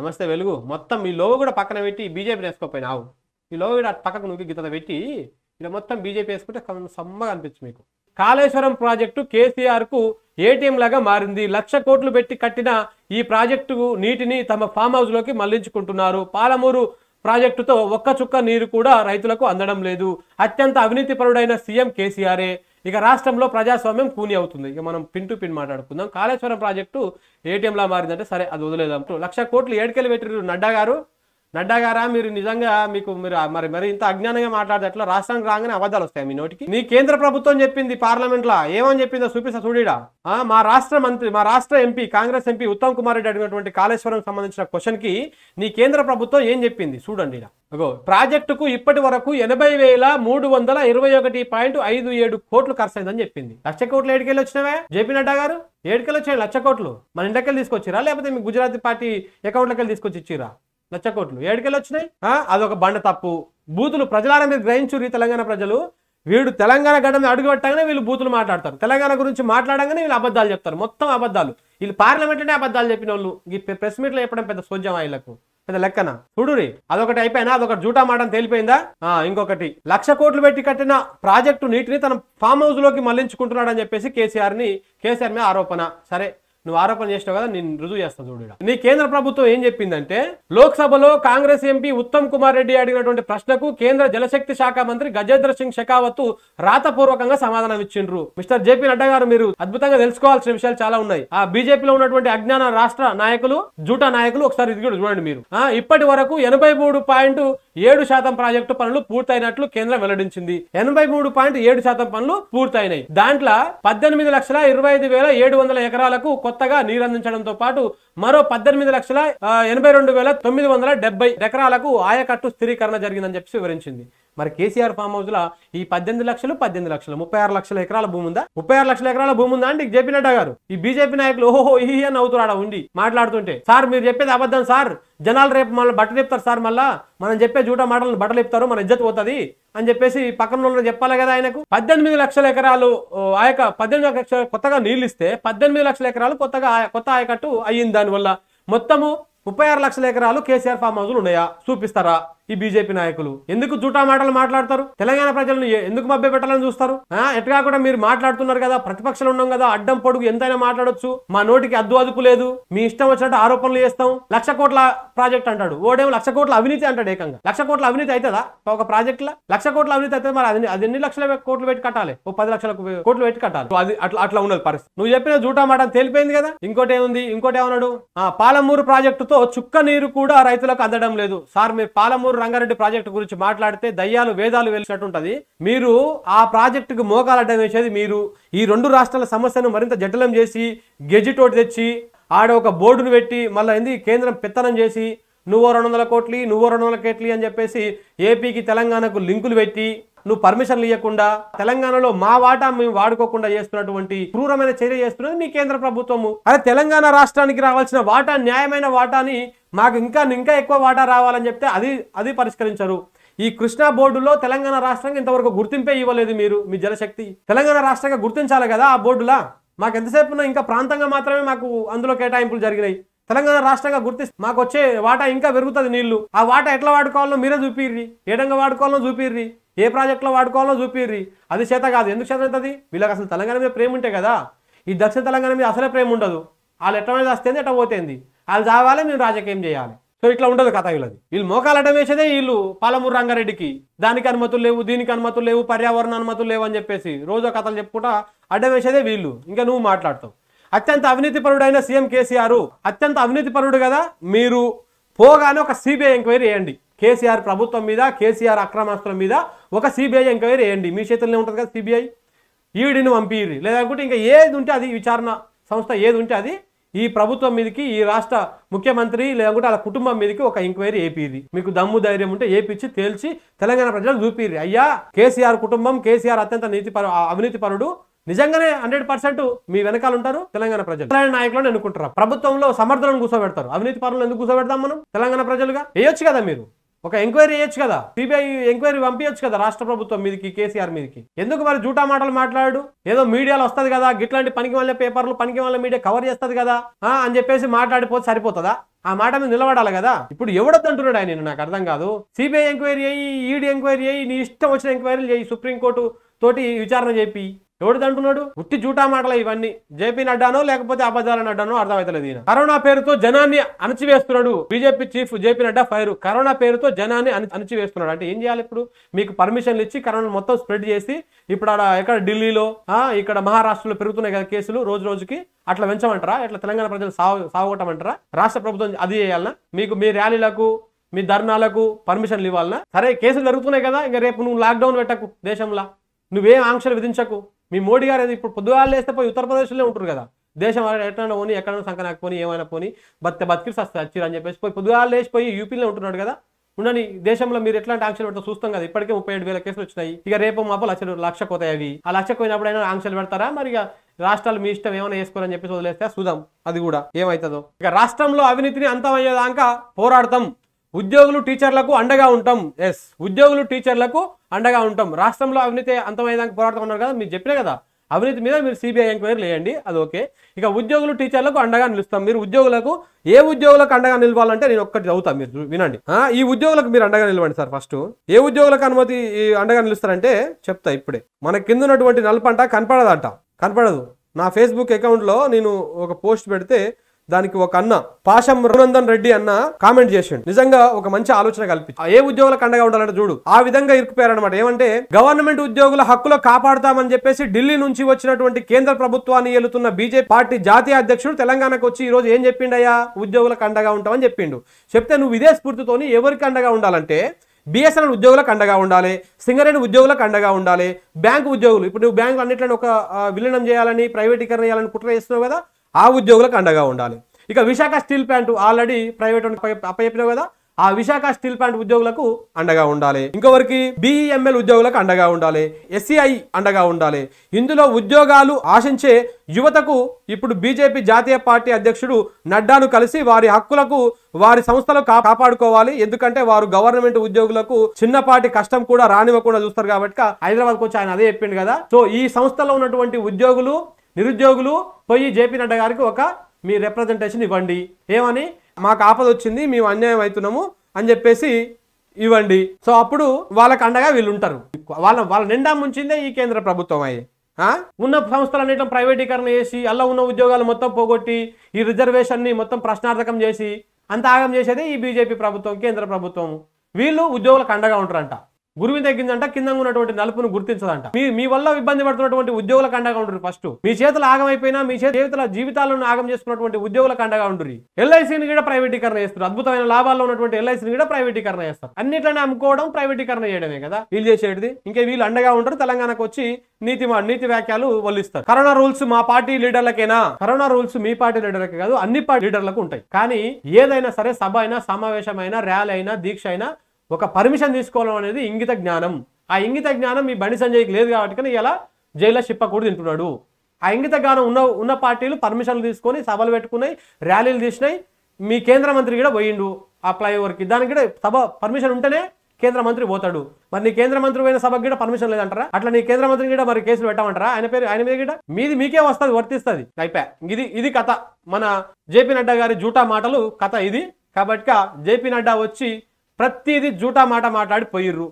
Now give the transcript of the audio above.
నమస్తే వెలుగు మొత్తం ఈ లోగో కూడా పక్కన పెట్టి బీజేపీ వేసుకోపోయినా ఆవు ఈ లోగో కూడా పక్కకు నువ్వు గిత పెట్టి ఇలా మొత్తం బీజేపీ వేసుకుంటే సమ్మగా అనిపించు మీకు కాళేశ్వరం ప్రాజెక్టు కేసీఆర్కు ఏటీఎం లాగా మారింది లక్ష కోట్లు పెట్టి కట్టిన ఈ ప్రాజెక్టు నీటిని తమ ఫామ్ హౌస్ లోకి మళ్లించుకుంటున్నారు పాలమూరు ప్రాజెక్టుతో ఒక్క చుక్క నీరు కూడా రైతులకు అందడం లేదు అత్యంత అవినీతి పరుడైన సీఎం కేసీఆర్ఏ ఇక రాష్ట్రంలో ప్రజాస్వామ్యం కూని అవుతుంది ఇక మనం పిన్ టు పిన్ మాట్లాడుకుందాం కాళేశ్వరం ప్రాజెక్టు ఏటీఎంలా మారిందంటే సరే అది వదిలేదాం లక్ష కోట్లు ఏడుకెళ్ళి పెట్టారు నడ్డా గారు నడ్డా గారా మీరు నిజంగా మీకు మీరు మరి మరి ఇంత అజ్ఞానంగా మాట్లాడేటట్లు రాష్ట్రానికి రాగానే అబద్ధాలు వస్తాయి మీ నోటికి మీ కేంద్ర ప్రభుత్వం చెప్పింది పార్లమెంట్లో ఏమని చెప్పిందో చూపిస్తా చూడిడా మా రాష్ట్ర మంత్రి మా రాష్ట్ర ఎంపీ కాంగ్రెస్ ఎంపీ ఉత్తమ్ కుమార్ రెడ్డి అడిగినటువంటి కాళేశ్వరం సంబంధించిన కి నీ కేంద్ర ప్రభుత్వం ఏం చెప్పింది చూడండి అగో ప్రాజెక్టుకు ఇప్పటి వరకు ఎనభై వేల మూడు వందల ఇరవై ఒకటి పాయింట్ ఐదు ఏడు కోట్లు ఖర్చు చెప్పింది లక్ష కోట్లు ఏడుకెళ్ళి వచ్చినవే జేపీ నడ్డా గారు ఏడుకెళ్ళి వచ్చాయి లక్ష కోట్లు మన ఇండకెళ్ళి తీసుకొచ్చిరా లేకపోతే మీ గుజరాత్ పార్టీ అకౌంట్లకెళ్ళి తీసుకొచ్చి ఇచ్చిరా లక్ష కోట్లు ఏడుకెళ్ళి వచ్చినాయి అదొక బండ తప్పు బూతులు ప్రజలారా మీరు గ్రహించుర్రి తెలంగాణ ప్రజలు వీడు తెలంగాణ గడ్డ అడుగుపెట్టగానే వీళ్ళు బూతులు మాట్లాడతారు తెలంగాణ గురించి మాట్లాడగానే వీళ్ళు అబద్ధాలు చెప్తారు మొత్తం అబద్ధాలు వీళ్ళు పార్లమెంట్లోనే అబద్ధాలు చెప్పిన వాళ్ళు ఈ ప్రెస్ మీట్లో చెప్పడం పెద్ద సోద్యం వాళ్ళకు పెద్ద లెక్కన చూడురి అదొకటి అయిపోయినా అదొకటి జూటా మాట తేలిపోయిందా ఇంకొకటి లక్ష కోట్లు పెట్టి కట్టిన ప్రాజెక్టు నీటిని తన ఫామ్ హౌస్ లోకి మళ్లించుకుంటున్నాడని చెప్పేసి కేసీఆర్ ని కేసీఆర్ మీద ఆరోపణ సరే నువ్వు ఆరోపణ చేసినావు కదా నేను రుజువు చేస్తా చూడు నీ కేంద్ర ప్రభుత్వం ఏం చెప్పిందంటే లోక్సభలో కాంగ్రెస్ ఎంపీ ఉత్తమ్ కుమార్ రెడ్డి అడిగినటువంటి ప్రశ్నకు కేంద్ర జలశక్తి శాఖ మంత్రి గజేంద్ర సింగ్ షెకావత్ రాతపూర్వకంగా సమాధానం ఇచ్చిండ్రు మిస్టర్ జేపీ నడ్డా గారు మీరు అద్భుతంగా తెలుసుకోవాల్సిన విషయాలు చాలా ఉన్నాయి ఆ బీజేపీలో ఉన్నటువంటి అజ్ఞాన రాష్ట్ర నాయకులు జూటా నాయకులు ఒకసారి ఇది చూడండి మీరు ఇప్పటి వరకు ఎనభై మూడు పాయింట్ ఏడు శాతం ప్రాజెక్టు పనులు పూర్తయినట్లు కేంద్రం వెల్లడించింది ఎనభై మూడు పాయింట్ ఏడు శాతం పనులు పూర్తయినాయి దాంట్లో పద్దెనిమిది లక్షల ఇరవై ఐదు వేల ఏడు వందల ఎకరాలకు కొత్తగా నీరు అందించడంతో పాటు మరో పద్దెనిమిది లక్షల ఎనభై రెండు వేల తొమ్మిది వందల డెబ్బై ఎకరాలకు ఆయకట్టు స్థిరీకరణ జరిగిందని చెప్పి వివరించింది మరి కేసీఆర్ ఫామ్ లో ఈ పద్దెనిమిది లక్షలు పద్దెనిమిది లక్షలు ముప్పై ఆరు లక్షల ఎకరాల భూమి ఉందా ముప్పై ఆరు లక్షల ఎకరాల భూమి ఉందా అంటే జేపీ నడ్డా గారు ఈ బీజేపీ నాయకులు ఓహో ఈ అని అవుతున్నాడు ఉండి మాట్లాడుతుంటే సార్ మీరు చెప్పేది అబద్ధం సార్ జనాలు రేపు మళ్ళీ బట్టలు చెప్తారు సార్ మళ్ళా మనం చెప్పే జూట మాటలను బట్టలు చెప్తారు మన ఇజ్జత్ పోతుంది అని చెప్పేసి పక్కన వాళ్ళు చెప్పాలి కదా ఆయనకు పద్దెనిమిది లక్షల ఎకరాలు ఆ యొక్క పద్దెనిమిది లక్షల కొత్తగా నీళ్ళు ఇస్తే పద్దెనిమిది లక్షల ఎకరాలు కొత్తగా కొత్త ఆయకట్టు అయ్యింది దానివల్ల మొత్తము ముప్పై ఆరు లక్షల ఎకరాలు కేసీఆర్ ఫామ్ హౌస్లు ఉన్నాయా చూపిస్తారా ఈ బీజేపీ నాయకులు ఎందుకు జూటా మాటలు మాట్లాడతారు తెలంగాణ ప్రజలను ఎందుకు మభ్య పెట్టాలని చూస్తారు ఎట్లా కాకుండా మీరు మాట్లాడుతున్నారు కదా ప్రతిపక్షాలు ఉన్నాం కదా అడ్డం పొడుగు ఎంతైనా మాట్లాడొచ్చు మా నోటికి అద్దు అదుపు లేదు మీ ఇష్టం వచ్చినట్టు ఆరోపణలు చేస్తాం లక్ష కోట్ల ప్రాజెక్ట్ అంటాడు ఓడేమో లక్ష కోట్ల అవినీతి అంటాడు ఏకంగా లక్ష కోట్ల అవినీతి అవుతుందా ఒక ప్రాజెక్ట్ లక్ష కోట్ల అవినీతి అవుతుంది మరి అది అది ఎన్ని లక్షల కోట్లు పెట్టి కట్టాలి ఓ పది లక్షల కోట్లు పెట్టి కట్టాలి అది అట్లా అట్లా ఉన్నది పరిస్థితి నువ్వు చెప్పిన జూటా మాట తేలిపోయింది కదా ఇంకోటి ఏముంది ఇంకోటి ఏమన్నాడు ఆ పాలమూరు ప్రాజెక్టుతో చుక్క నీరు కూడా రైతులకు అందడం లేదు సార్ మీరు పాలమూరు రంగారెడ్డి ప్రాజెక్టు గురించి మాట్లాడితే దయ్యాలు వేదాలు వెళ్ళినట్టుంటది ఉంటుంది మీరు ఆ ప్రాజెక్టుకు మోకాలడ్డం వేసేది మీరు ఈ రెండు రాష్ట్రాల సమస్యను మరింత జటిలం చేసి గెజిటోటి తెచ్చి ఆడ ఒక బోర్డును పెట్టి మళ్ళీ ఏంది కేంద్రం పెత్తనం చేసి నువ్వు రెండు వందల కోట్లు నువ్వు రెండు వందల కోట్లు అని చెప్పేసి ఏపీకి తెలంగాణకు లింకులు పెట్టి నువ్వు పర్మిషన్లు ఇవ్వకుండా తెలంగాణలో మా వాటా మేము వాడుకోకుండా చేస్తున్నటువంటి క్రూరమైన చర్య చేస్తున్నది మీ కేంద్ర ప్రభుత్వము అదే తెలంగాణ రాష్ట్రానికి రావాల్సిన వాటా న్యాయమైన వాటాని మాకు ఇంకా ఇంకా ఎక్కువ వాటా రావాలని చెప్తే అది అది పరిష్కరించరు ఈ కృష్ణా బోర్డులో తెలంగాణ రాష్ట్రంగా ఇంతవరకు గుర్తింపే ఇవ్వలేదు మీరు మీ జనశక్తి తెలంగాణ రాష్ట్రంగా గుర్తించాలి కదా ఆ బోర్డులా మాకు ఎంతసేపు ఇంకా ప్రాంతంగా మాత్రమే మాకు అందులో కేటాయింపులు జరిగినాయి తెలంగాణ రాష్ట్రంగా గుర్తిస్తే మాకు వచ్చే వాటా ఇంకా పెరుగుతుంది నీళ్లు ఆ వాటా ఎట్లా వాడుకోవాలో మీరే చూపిర్రి ఏడంగా వాడుకోవాలో చూపిర్రి ఏ ప్రాజెక్టులో వాడుకోవాలో చూపిర్రి అది చేత కాదు ఎందుకు చేత అవుతుంది వీళ్ళకి అసలు తెలంగాణ మీద ప్రేమ ఉంటే కదా ఈ దక్షిణ తెలంగాణ మీద అసలే ప్రేమ ఉండదు వాళ్ళు ఎట్టమైనా వస్తేంది ఎట్ట పోతేంది వాళ్ళు చావాలి నేను రాజకీయం చేయాలి సో ఇట్లా ఉండదు కథ వీళ్ళది వీళ్ళు మోకాలడం వేసేదే వీళ్ళు పాలమూరు రంగారెడ్డికి దానికి అనుమతులు లేవు దీనికి అనుమతులు లేవు పర్యావరణ అనుమతులు లేవు అని చెప్పేసి రోజో కథలు చెప్పుకుంటా అడ్డం వేసేదే వీళ్ళు ఇంకా నువ్వు మాట్లాడతావు అత్యంత అవినీతి పరుడైన సీఎం కేసీఆర్ అత్యంత అవినీతి పరుడు కదా మీరు పోగానే ఒక సిబిఐ ఎంక్వైరీ చేయండి కేసీఆర్ ప్రభుత్వం మీద కేసీఆర్ అక్రమాస్తుల మీద ఒక సిబిఐ ఎంక్వైరీ వేయండి మీ చేతుల్లోనే ఉంటుంది కదా సిబిఐ ఈడిని పంపిరి లేదనుకుంటే ఇంకా ఏది ఉంటే అది విచారణ సంస్థ ఏది ఉంటే అది ఈ ప్రభుత్వం మీదకి ఈ రాష్ట్ర ముఖ్యమంత్రి లేదంటే వాళ్ళ కుటుంబం మీదకి ఒక ఎంక్వైరీ ఏపీది మీకు దమ్ము ధైర్యం ఉంటే ఏపిచ్చి తేల్చి తెలంగాణ ప్రజలు చూపిరి అయ్యా కేసీఆర్ కుటుంబం కేసీఆర్ అత్యంత నీతి పరు అవినీతి పరుడు నిజంగానే హండ్రెడ్ పర్సెంట్ మీ వెనకాల ఉంటారు తెలంగాణ ప్రజలు తెలంగాణ నాయకులను ఎన్నుకుంటారు ప్రభుత్వంలో సమర్థులను కూర్చోబెడతారు అవినీతి పరులను ఎందుకు కూర్చోబెడతాం మనం తెలంగాణ ప్రజలుగా వేయొచ్చు కదా మీరు ఒక ఎంక్వైరీ చేయొచ్చు కదా సిబిఐ ఎంక్వైరీ పంపించచ్చు కదా రాష్ట్ర ప్రభుత్వం మీదకి కేసీఆర్ మీదకి ఎందుకు మరి జూటా మాటలు మాట్లాడు ఏదో మీడియాలో వస్తుంది కదా గిట్లాంటి పనికి వాళ్ళ పేపర్లు పనికి వాళ్ళ మీడియా కవర్ చేస్తుంది కదా అని చెప్పేసి మాట్లాడిపోతే సరిపోతుందా ఆ మాట మీద నిలబడాలి కదా ఇప్పుడు ఎవడద్దంటున్నాడు ఆయన నాకు అర్థం కాదు సిబిఐ ఎంక్వైరీ అయ్యి ఈడీ ఎంక్వైరీ అయ్యి నీ ఇష్టం వచ్చిన ఎంక్వైరీలు చేయి సుప్రీంకోర్టు తోటి విచారణ చెప్పి ఎవడు అంటున్నాడు ఉట్టి జూటా మాటలు ఇవన్నీ జేపీ నడ్డానో లేకపోతే అబద్ధాల నడ్డానో అర్థమవుతలేదు ఈయన కరోనా పేరుతో జనాన్ని అణచివేస్తున్నాడు BJP chief JP Nadda fire corona పేరుతో జనాన్ని అణచివేస్తున్నాడు అంటే ఏం చేయాలి ఇప్పుడు మీకు పర్మిషన్లు ఇచ్చి కరోనా మొత్తం స్ప్రెడ్ చేసి ఇప్పుడు ఎక్కడ ఢిల్లీలో ఇక్కడ మహారాష్ట్రలో పెరుగుతున్నాయి కదా కేసులు రోజు రోజుకి అట్లా పెంచమంటారా ఇట్లా తెలంగాణ ప్రజలు సాగు సాగుటమంటారా రాష్ట్ర ప్రభుత్వం అది చేయాలన్నా మీకు మీ ర్యాలీలకు మీ ధర్నాలకు పర్మిషన్లు ఇవ్వాలన్నా సరే కేసులు జరుగుతున్నాయి కదా ఇంకా రేపు నువ్వు లాక్డౌన్ పెట్టకు దేశంలో నువ్వేం ఆంక్షలు విధించకు మీ మోడీ గారు ఇప్పుడు పొద్దుగాలు లేస్తే పోయి ఉత్తరప్రదేశ్లో ఉంటారు కదా దేశం ఎట్లా పోని ఎక్కడైనా సంకనాకు పోని ఏమైనా పోని బత్త బతికి సచ్చిరు అని చెప్పేసి పోయి పొద్దుగాలు లేచిపోయి యూపీలో ఉంటున్నాడు కదా ఉండని దేశంలో మీరు ఎట్లాంటి ఆంక్షలు పెడతా చూస్తాం కదా ఇప్పటికే ముప్పై ఏడు వేల కేసులు వచ్చినాయి ఇక రేపు మాపు లక్ష లక్షకు పోతాయి అవి ఆ పోయినప్పుడు అయినా ఆంక్షలు పెడతారా మరి ఇక రాష్ట్రాలు మీ ఇష్టం ఏమైనా వేసుకోరని చెప్పి వదిలేస్తే చూద్దాం అది కూడా ఏమవుతుందో ఇక రాష్ట్రంలో అవినీతిని అంతమయ్యేదాకా పోరాడతాం ఉద్యోగులు టీచర్లకు అండగా ఉంటాం ఎస్ ఉద్యోగులు టీచర్లకు అండగా ఉంటాం రాష్ట్రంలో అవినీతి అంతమయ్యేదానికి పోరాడుతూ ఉన్నారు కదా మీరు చెప్పినా కదా అవినీతి మీద మీరు సిబిఐ ఎంక్వైరీ లేయండి అది ఓకే ఇక ఉద్యోగులు టీచర్లకు అండగా నిలుస్తాం మీరు ఉద్యోగులకు ఏ ఉద్యోగులకు అండగా నిలవాలంటే నేను ఒక్కటి చదువుతా మీరు వినండి ఈ ఉద్యోగులకు మీరు అండగా నిలవండి సార్ ఫస్ట్ ఏ ఉద్యోగులకు అనుమతి అండగా నిలుస్తారంటే చెప్తా ఇప్పుడే మన కింద ఉన్నటువంటి నలుపంట కనపడదంట కనపడదు నా ఫేస్బుక్ అకౌంట్లో నేను ఒక పోస్ట్ పెడితే దానికి ఒక అన్న పాషం రఘునందన్ రెడ్డి అన్న కామెంట్ చేసిండు నిజంగా ఒక మంచి ఆలోచన కల్పించి ఏ ఉద్యోగులకు అండగా ఉండాలంటే చూడు ఆ విధంగా ఇరుక్కుపోయారనమాట ఏమంటే గవర్నమెంట్ ఉద్యోగుల హక్కులు కాపాడతామని చెప్పేసి ఢిల్లీ నుంచి వచ్చినటువంటి కేంద్ర ప్రభుత్వాన్ని ఏలుతున్న బీజేపీ పార్టీ జాతీయ అధ్యక్షుడు తెలంగాణకు వచ్చి ఈ రోజు ఏం చెప్పిండయ్యా ఉద్యోగులకు అండగా ఉంటామని చెప్పిండు చెప్తే నువ్వు ఇదే స్ఫూర్తితోని ఎవరికి అండగా ఉండాలంటే బిఎస్ఎన్ఎల్ ఉద్యోగులకు అండగా ఉండాలి సింగరేణి ఉద్యోగులకు అండగా ఉండాలి బ్యాంకు ఉద్యోగులు ఇప్పుడు నువ్వు బ్యాంకులు అన్నింటిని ఒక విలీనం చేయాలని ప్రైవేటీకరణ చేయాలని కుట్ర చేస్తున్నావు కదా ఆ ఉద్యోగులకు అండగా ఉండాలి ఇక Visakha steel plant already private అప్పచెప్పినావు కదా ఆ విశాఖ స్టీల్ ప్లాంట్ ఉద్యోగులకు అండగా ఉండాలి ఇంకొకరికి బిఈఎంఎల్ ఉద్యోగులకు అండగా ఉండాలి ఎస్సీఐ అండగా ఉండాలి ఇందులో ఉద్యోగాలు ఆశించే యువతకు ఇప్పుడు బీజేపీ జాతీయ పార్టీ అధ్యక్షుడు నడ్డాను కలిసి వారి హక్కులకు వారి సంస్థలు కాపాడుకోవాలి ఎందుకంటే వారు గవర్నమెంట్ ఉద్యోగులకు చిన్నపాటి కష్టం కూడా రానివ్వకుండా చూస్తారు కాబట్టి హైదరాబాద్కి వచ్చి ఆయన అదే చెప్పిండు కదా సో ఈ సంస్థలో ఉన్నటువంటి ఉద్యోగులు నిరుద్యోగులు పోయి జేపీ నడ్డా గారికి ఒక మీ రిప్రజెంటేషన్ ఇవ్వండి ఏమని మాకు ఆపద వచ్చింది మేము అన్యాయం అవుతున్నాము అని చెప్పేసి ఇవ్వండి సో అప్పుడు వాళ్ళకి అండగా వీళ్ళు ఉంటారు వాళ్ళ వాళ్ళ నిండా ముంచిందే ఈ కేంద్ర ప్రభుత్వం అయ్యి ఉన్న సంస్థలన్నింటిని ప్రైవేటీకరణ చేసి అలా ఉన్న ఉద్యోగాలు మొత్తం పోగొట్టి ఈ రిజర్వేషన్ని మొత్తం ప్రశ్నార్థకం చేసి అంత ఆగం చేసేదే ఈ బీజేపీ ప్రభుత్వం కేంద్ర ప్రభుత్వం వీళ్ళు ఉద్యోగులకు అండగా ఉంటారంట గురువి తగ్గిందంట కింద ఉన్నటువంటి నలుపును గుర్తించదంట మీ మీ వల్ల ఇబ్బంది పడుతున్నటువంటి ఉద్యోగుల కండగా ఉండరు ఫస్ట్ మీ చేతులు ఆగమైపోయినా మీ చేతుల జీవితాలను ఆగం చేసుకున్నటువంటి ఉద్యోగుల కండగా ఉండరు ఎల్ఐసిని కూడా ప్రైవేటీకరణ చేస్తారు అద్భుతమైన లాభాల్లో ఉన్నటువంటి ఎల్ఐసిని కూడా ప్రైవేటీకరణ చేస్తారు అన్నిట్లనే అమ్ముకోవడం ప్రైవేటీకరణ చేయడమే కదా వీళ్ళు చేసేది ఇంకా వీళ్ళు అండగా ఉంటారు తెలంగాణకు వచ్చి నీతి నీతి వ్యాఖ్యలు వల్లిస్తారు కరోనా రూల్స్ మా పార్టీ లీడర్లకేనా కరోనా రూల్స్ మీ పార్టీ లీడర్లకి కాదు అన్ని పార్టీ లీడర్లకు ఉంటాయి కానీ ఏదైనా సరే సభ అయినా సమావేశమైనా ర్యాలీ అయినా దీక్ష అయినా ఒక పర్మిషన్ తీసుకోవడం అనేది ఇంగిత జ్ఞానం ఆ ఇంగిత జ్ఞానం మీ బండి సంజయ్కి లేదు కాబట్టి కానీ ఇలా జైల్లో కూడా తింటున్నాడు ఆ ఇంగిత జ్ఞానం ఉన్న ఉన్న పార్టీలు పర్మిషన్లు తీసుకొని సభలు పెట్టుకున్నాయి ర్యాలీలు తీసినాయి మీ కేంద్ర మంత్రి కూడా పోయిండు ఆ ఫ్లైఓవర్కి దానికి కూడా సభ పర్మిషన్ ఉంటేనే కేంద్ర మంత్రి పోతాడు మరి నీ కేంద్ర మంత్రి పోయిన సభకు కూడా పర్మిషన్ లేదంటారా అట్లా నీ కేంద్ర మంత్రి కూడా మరి కేసులు పెట్టమంటారా ఆయన పేరు ఆయన మీద కూడా మీది మీకే వస్తుంది వర్తిస్తుంది అయిపోయా ఇది ఇది కథ మన జేపీ నడ్డా గారి జూటా మాటలు కథ ఇది కాబట్టి జేపీ నడ్డా వచ్చి ప్రతిదీ జూటా మాట మాట్లాడి పోయిర్రు